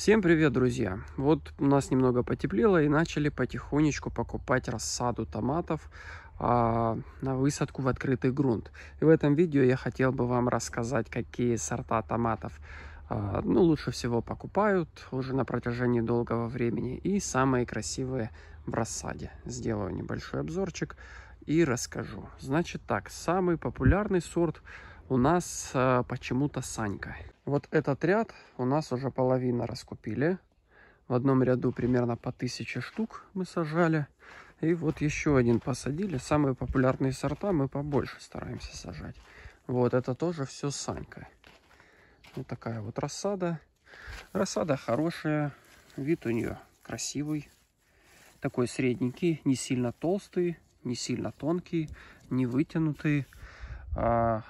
Всем привет, друзья! Вот у нас немного потеплело и начали потихонечку покупать рассаду томатов а, на высадку в открытый грунт. И в этом видео я хотел бы вам рассказать, какие сорта томатов а, ну, лучше всего покупают уже на протяжении долгого времени и самые красивые в рассаде. Сделаю небольшой обзорчик и расскажу. Значит так, самый популярный сорт – у нас э, почему-то Санька. Вот этот ряд у нас уже половина раскупили. В одном ряду примерно по 1000 штук мы сажали. И вот еще один посадили. Самые популярные сорта мы побольше стараемся сажать. Вот это тоже все Санька. Вот такая вот рассада. Рассада хорошая. Вид у нее красивый. Такой средненький, не сильно толстый, не сильно тонкий, не вытянутый. А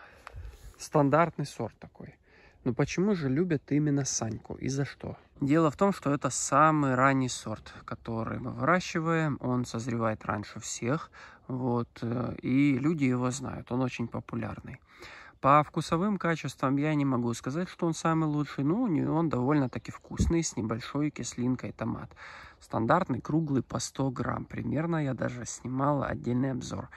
стандартный сорт такой. Но почему же любят именно Саньку и за что? Дело в том, что это самый ранний сорт, который мы выращиваем. Он созревает раньше всех, вот, э, и люди его знают. Он очень популярный. По вкусовым качествам я не могу сказать, что он самый лучший, но он довольно-таки вкусный, с небольшой кислинкой томат. Стандартный, круглый, по 100 грамм примерно. Я даже снимал отдельный обзор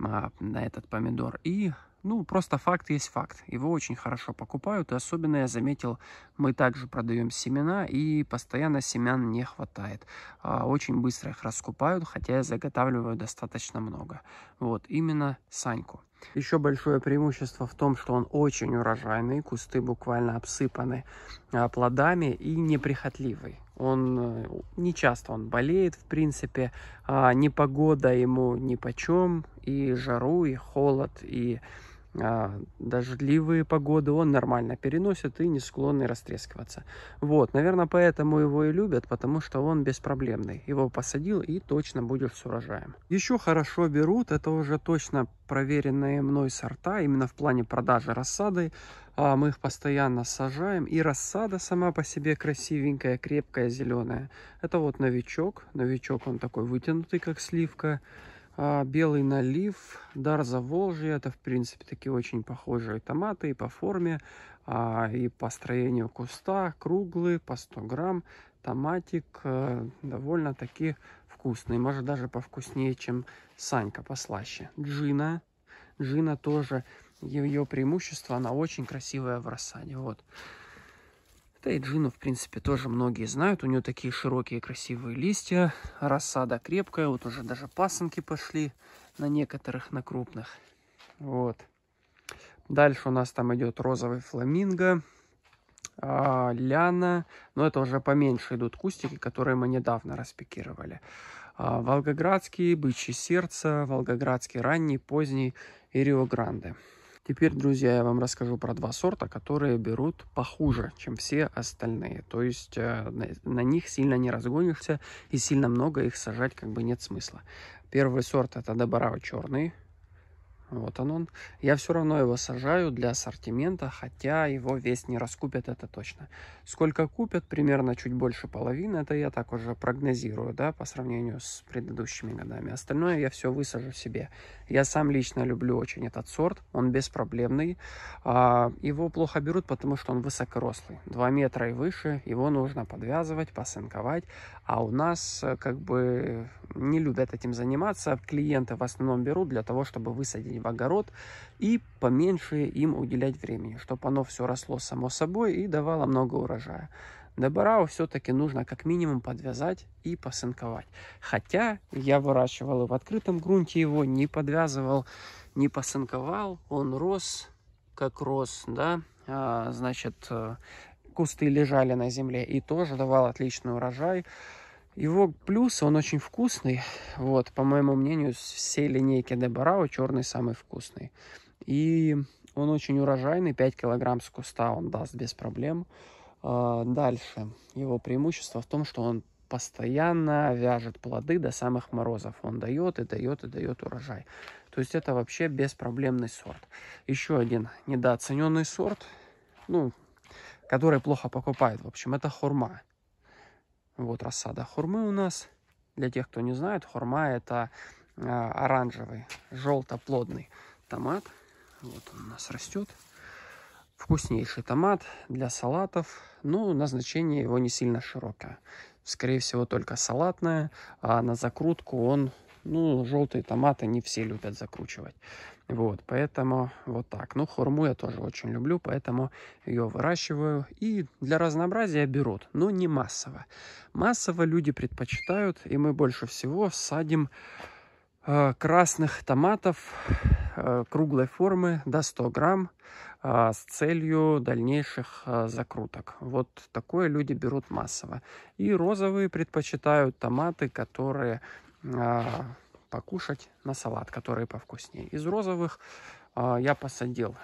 а, на этот помидор. И ну, просто факт есть факт. Его очень хорошо покупают, и особенно я заметил, мы также продаем семена, и постоянно семян не хватает. А, очень быстро их раскупают, хотя я заготавливаю достаточно много. Вот, именно Саньку. Еще большое преимущество в том, что он очень урожайный, кусты буквально обсыпаны а, плодами и неприхотливый. Он э, не часто он болеет, в принципе, а, непогода ему нипочем, и жару, и холод, и а, дождливые погоды он нормально переносит и не склонный растрескиваться. Вот, наверное, поэтому его и любят, потому что он беспроблемный. Его посадил и точно будет с урожаем. Еще хорошо берут, это уже точно проверенные мной сорта, именно в плане продажи рассады. А, мы их постоянно сажаем, и рассада сама по себе красивенькая, крепкая, зеленая. Это вот новичок, новичок он такой вытянутый, как сливка. А, белый налив, дар Заволжья. Это, в принципе, такие очень похожие томаты и по форме, а, и по строению куста. Круглые, по 100 грамм. Томатик а, довольно-таки вкусный. Может, даже повкуснее, чем Санька, послаще. Джина. Джина тоже. Ее преимущество, она очень красивая в рассаде. Вот. Да и джину, в принципе, тоже многие знают. У нее такие широкие красивые листья, рассада крепкая. Вот уже даже пасынки пошли на некоторых, на крупных. Вот. Дальше у нас там идет розовый фламинго, а, ляна. Но это уже поменьше идут кустики, которые мы недавно распикировали. А, волгоградский, бычье сердце, волгоградский ранний, поздний и Рио Гранде. Теперь, друзья, я вам расскажу про два сорта, которые берут похуже, чем все остальные. То есть э, на них сильно не разгонишься и сильно много их сажать как бы нет смысла. Первый сорт это доборава черный, вот он, я все равно его сажаю для ассортимента, хотя его весь не раскупят, это точно. Сколько купят, примерно чуть больше половины, это я так уже прогнозирую, да, по сравнению с предыдущими годами. Остальное я все высажу себе. Я сам лично люблю очень этот сорт, он беспроблемный. А, его плохо берут, потому что он высокорослый, два метра и выше, его нужно подвязывать, посынковать, а у нас э, как бы не любят этим заниматься, клиенты в основном берут для того, чтобы высадить в огород и поменьше им уделять времени, чтобы оно все росло само собой и давало много урожая. Добарау все-таки нужно как минимум подвязать и посынковать. Хотя я выращивал и в открытом грунте его, не подвязывал, не посынковал, он рос как рос, да, а, значит, э, кусты лежали на земле и тоже давал отличный урожай. Его плюс, он очень вкусный. Вот, по моему мнению, с всей линейки Дебарао черный самый вкусный. И он очень урожайный, 5 килограмм с куста он даст без проблем. А, дальше. Его преимущество в том, что он постоянно вяжет плоды до самых морозов. Он дает и дает и дает урожай. То есть это вообще беспроблемный сорт. Еще один недооцененный сорт, ну, который плохо покупают. В общем, это хурма. Вот рассада хурмы у нас. Для тех, кто не знает, хурма это а, оранжевый, желто-плодный томат. Вот он у нас растет. Вкуснейший томат для салатов, Ну, назначение его не сильно широкое. Скорее всего, только салатное, а на закрутку он ну, желтые томаты не все любят закручивать. Вот, поэтому вот так. Ну, хурму я тоже очень люблю, поэтому ее выращиваю. И для разнообразия берут, но не массово. Массово люди предпочитают, и мы больше всего садим э, красных томатов э, круглой формы до 100 грамм э, с целью дальнейших э, закруток. Вот такое люди берут массово. И розовые предпочитают томаты, которые а, покушать на салат, который повкуснее. Из розовых а, я посадил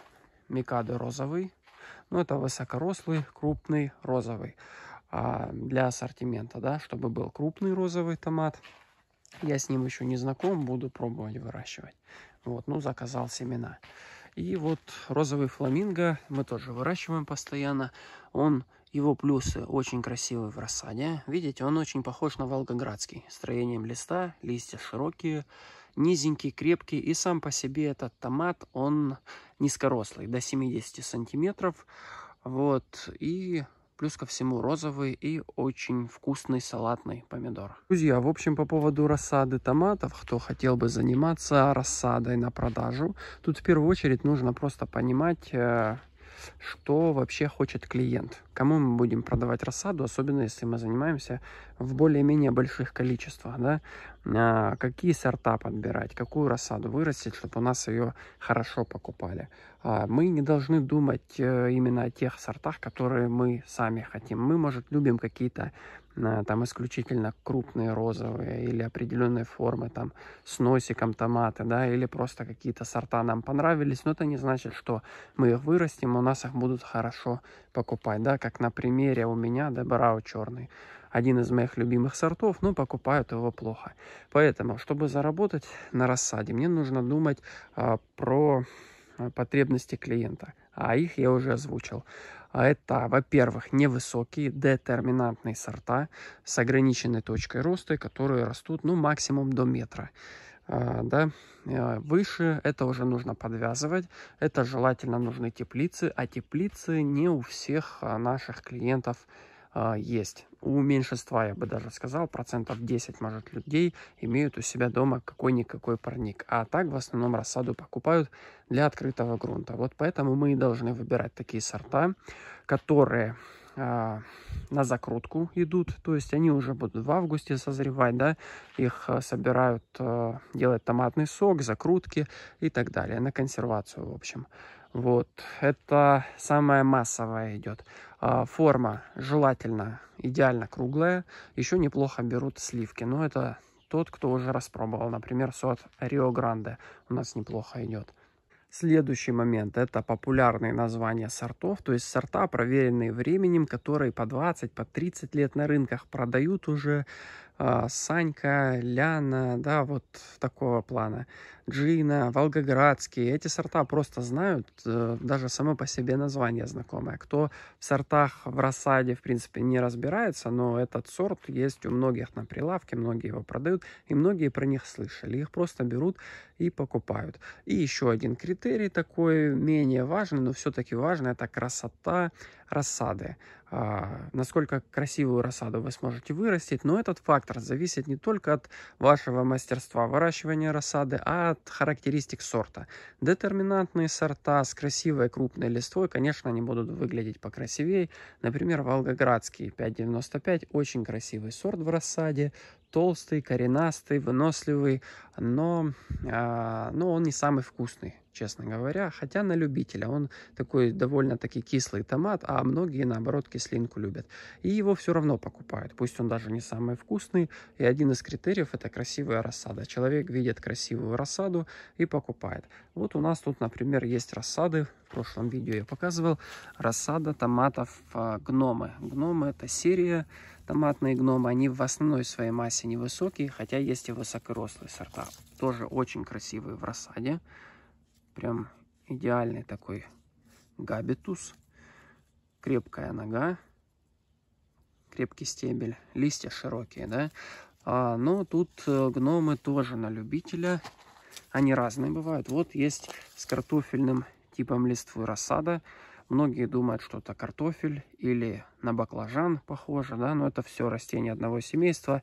микадо розовый. Ну, это высокорослый, крупный, розовый. А, для ассортимента, да, чтобы был крупный розовый томат. Я с ним еще не знаком, буду пробовать выращивать. Вот, ну, заказал семена. И вот розовый фламинго мы тоже выращиваем постоянно. Он его плюсы очень красивый в рассаде. Видите, он очень похож на волгоградский. Строением листа, листья широкие, низенький, крепкий. И сам по себе этот томат, он низкорослый, до 70 сантиметров. Вот, и плюс ко всему розовый и очень вкусный салатный помидор. Друзья, в общем, по поводу рассады томатов, кто хотел бы заниматься рассадой на продажу, тут в первую очередь нужно просто понимать, э, что вообще хочет клиент, кому мы будем продавать рассаду, особенно если мы занимаемся в более-менее больших количествах, да, а, какие сорта подбирать, какую рассаду вырастить, чтобы у нас ее хорошо покупали. А, мы не должны думать э, именно о тех сортах, которые мы сами хотим. Мы, может, любим какие-то Э, там исключительно крупные розовые или определенные формы, там с носиком томаты, да, или просто какие-то сорта нам понравились, но это не значит, что мы их вырастим, у нас их будут хорошо покупать, да, как на примере у меня Дебарау черный, один из моих любимых сортов, но покупают его плохо. Поэтому, чтобы заработать на рассаде, мне нужно думать а, про э, потребности клиента, а их я уже озвучил. А это, во-первых, невысокие детерминантные сорта с ограниченной точкой роста, которые растут ну, максимум до метра. А, да, э, выше это уже нужно подвязывать, это желательно нужны теплицы, а теплицы не у всех а, наших клиентов а, есть у меньшинства, я бы даже сказал, процентов 10, может, людей имеют у себя дома какой-никакой парник. А так в основном рассаду покупают для открытого грунта. Вот поэтому мы и должны выбирать такие сорта, которые а, на закрутку идут, то есть они уже будут в августе созревать, да, их а, собирают а, делать томатный сок, закрутки и так далее, на консервацию, в общем. Вот, это самое массовое идет. А, форма желательно идеально круглая. Еще неплохо берут сливки. Но это тот, кто уже распробовал. Например, сорт Рио Гранде у нас неплохо идет. Следующий момент – это популярные названия сортов, то есть сорта, проверенные временем, которые по 20, по 30 лет на рынках продают уже а, Санька, Ляна, да, вот такого плана, Джина, Волгоградский. Эти сорта просто знают, э, даже само по себе название знакомое. Кто в сортах, в рассаде, в принципе, не разбирается, но этот сорт есть у многих на прилавке, многие его продают, и многие про них слышали. Их просто берут и покупают. И еще один критерий такой, менее важный, но все-таки важный, это красота, рассады, а, насколько красивую рассаду вы сможете вырастить, но этот фактор зависит не только от вашего мастерства выращивания рассады, а от характеристик сорта. Детерминантные сорта с красивой крупной листвой, конечно, они будут выглядеть покрасивее. Например, волгоградский 595 очень красивый сорт в рассаде, толстый, коренастый, выносливый, но, а, но он не самый вкусный честно говоря, хотя на любителя. Он такой довольно-таки кислый томат, а многие, наоборот, кислинку любят. И его все равно покупают, пусть он даже не самый вкусный. И один из критериев – это красивая рассада. Человек видит красивую рассаду и покупает. Вот у нас тут, например, есть рассады. В прошлом видео я показывал рассада томатов а, гномы. Гномы – это серия томатные гномы, они в основной своей массе невысокие, хотя есть и высокорослые сорта. Тоже очень красивые в рассаде. Прям идеальный такой габитус. Крепкая нога, крепкий стебель, листья широкие, да. А, но тут э, гномы тоже на любителя. Они разные бывают. Вот есть с картофельным типом листвы рассада. Многие думают, что это картофель или на баклажан похоже, да, но это все растения одного семейства.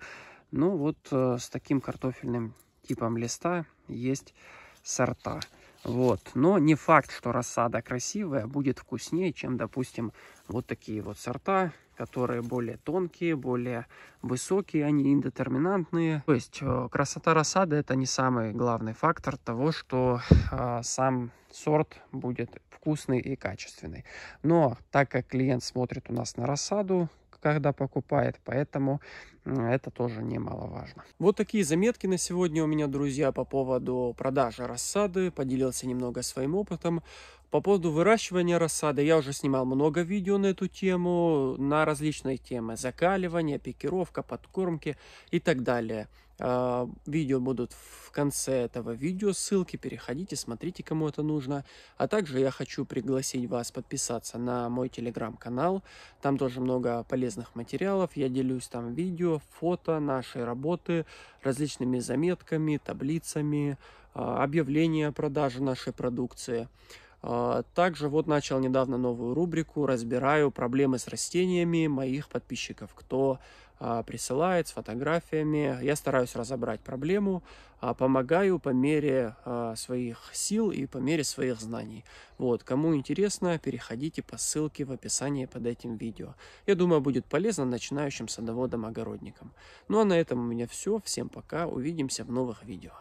Ну вот э, с таким картофельным типом листа есть сорта. Вот. Но не факт, что рассада красивая будет вкуснее, чем, допустим, вот такие вот сорта, которые более тонкие, более высокие, они индетерминантные. То есть э, красота рассады это не самый главный фактор того, что э, сам сорт будет вкусный и качественный. Но так как клиент смотрит у нас на рассаду, когда покупает. Поэтому это тоже немаловажно. Вот такие заметки на сегодня у меня, друзья, по поводу продажи рассады. Поделился немного своим опытом. По поводу выращивания рассады я уже снимал много видео на эту тему, на различные темы. Закаливание, пикировка, подкормки и так далее. А, видео будут в конце этого видео, ссылки, переходите, смотрите, кому это нужно. А также я хочу пригласить вас подписаться на мой телеграм-канал, там тоже много полезных материалов, я делюсь там видео, фото нашей работы, различными заметками, таблицами, а, объявления о продаже нашей продукции. А, также вот начал недавно новую рубрику, разбираю проблемы с растениями моих подписчиков, кто а, присылает с фотографиями. Я стараюсь разобрать проблему, а, помогаю по мере своих сил и по мере своих знаний. Вот, кому интересно, переходите по ссылке в описании под этим видео. Я думаю, будет полезно начинающим садоводам-огородникам. Ну а на этом у меня все. Всем пока, увидимся в новых видео.